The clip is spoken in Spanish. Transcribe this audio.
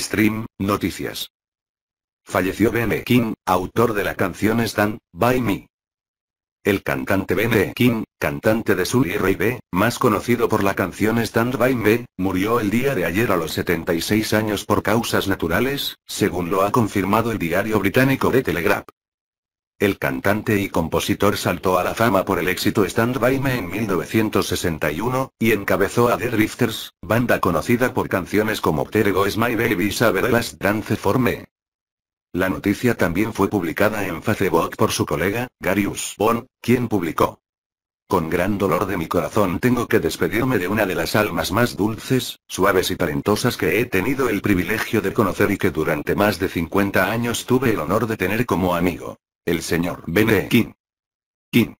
Stream, noticias. Falleció Ben King, autor de la canción Stand, By Me. El cantante Ben King, cantante de Sully R&B, más conocido por la canción Stand By Me, murió el día de ayer a los 76 años por causas naturales, según lo ha confirmado el diario británico de Telegraph. El cantante y compositor saltó a la fama por el éxito Stand By Me en 1961, y encabezó a The Drifters, banda conocida por canciones como Ptergo is My Baby y Last Dance for Me. La noticia también fue publicada en Facebook por su colega, Garius Bon, quien publicó. Con gran dolor de mi corazón tengo que despedirme de una de las almas más dulces, suaves y talentosas que he tenido el privilegio de conocer y que durante más de 50 años tuve el honor de tener como amigo. El señor Bene King. King.